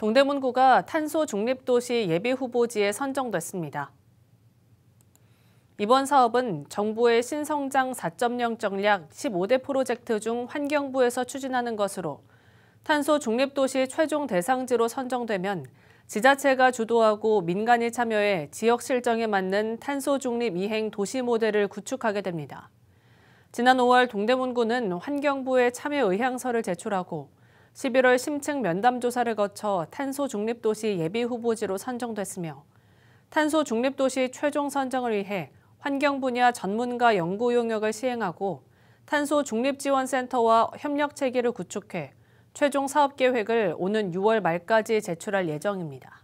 동대문구가 탄소 중립도시 예비 후보지에 선정됐습니다. 이번 사업은 정부의 신성장 4.0 전략 15대 프로젝트 중 환경부에서 추진하는 것으로 탄소 중립도시 최종 대상지로 선정되면 지자체가 주도하고 민간이 참여해 지역 실정에 맞는 탄소 중립 이행 도시 모델을 구축하게 됩니다. 지난 5월 동대문구는 환경부에 참여 의향서를 제출하고 11월 심층 면담 조사를 거쳐 탄소 중립도시 예비 후보지로 선정됐으며 탄소 중립도시 최종 선정을 위해 환경 분야 전문가 연구 용역을 시행하고 탄소 중립지원센터와 협력 체계를 구축해 최종 사업 계획을 오는 6월 말까지 제출할 예정입니다.